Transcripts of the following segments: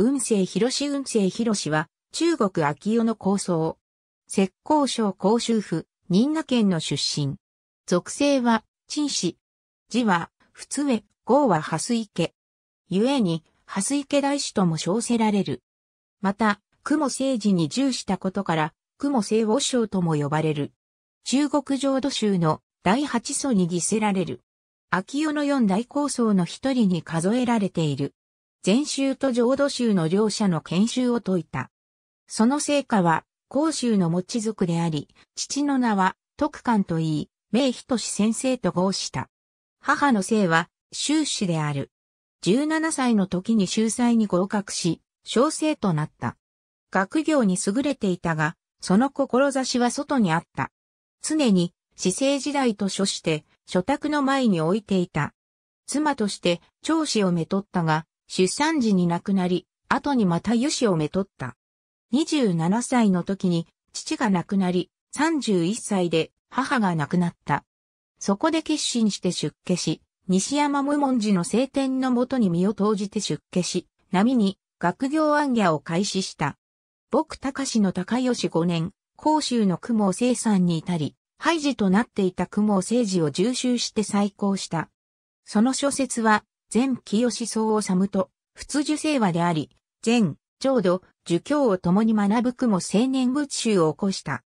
運勢広し運勢広しは、中国秋代の高僧。浙江省広州府、新名県の出身。属性は、陳氏。字は、普通へ、号は蓮池。ゆえに、蓮池大師とも称せられる。また、雲政治に従したことから、雲政和尚とも呼ばれる。中国浄土宗の第八祖に偽せられる。秋代の四大高僧の一人に数えられている。禅宗と浄土宗の両者の研修を説いた。その成果は、甲州の持ち族であり、父の名は、徳官といい、明仁先生と合した。母の姓は、修士である。17歳の時に秀才に合格し、小生となった。学業に優れていたが、その志は外にあった。常に、市政時代と書して、書宅の前に置いていた。妻として、長子をめとったが、出産時に亡くなり、後にまた油脂をめとった。27歳の時に父が亡くなり、31歳で母が亡くなった。そこで決心して出家し、西山無門寺の聖典のもとに身を投じて出家し、波に学業暗夜を開始した。僕高志の高吉5年、甲州の雲を生産に至り、廃寺となっていた雲を政治を重修して再興した。その小説は、前清宗治と、仏受聖話であり、前、浄土、儒教を共に学ぶ雲青年仏宗を起こした。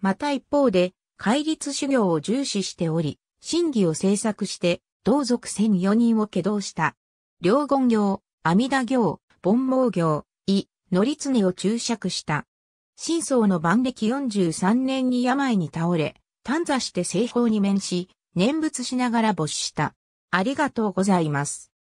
また一方で、戒律修行を重視しており、真偽を制作して、同族1 0 4人を挙動した。両言行、阿弥陀行、盆毛行、異、乗り常を注釈した。真宗の万暦43年に病に倒れ、短座して西方に面し、念仏しながら没した。ありがとうございます。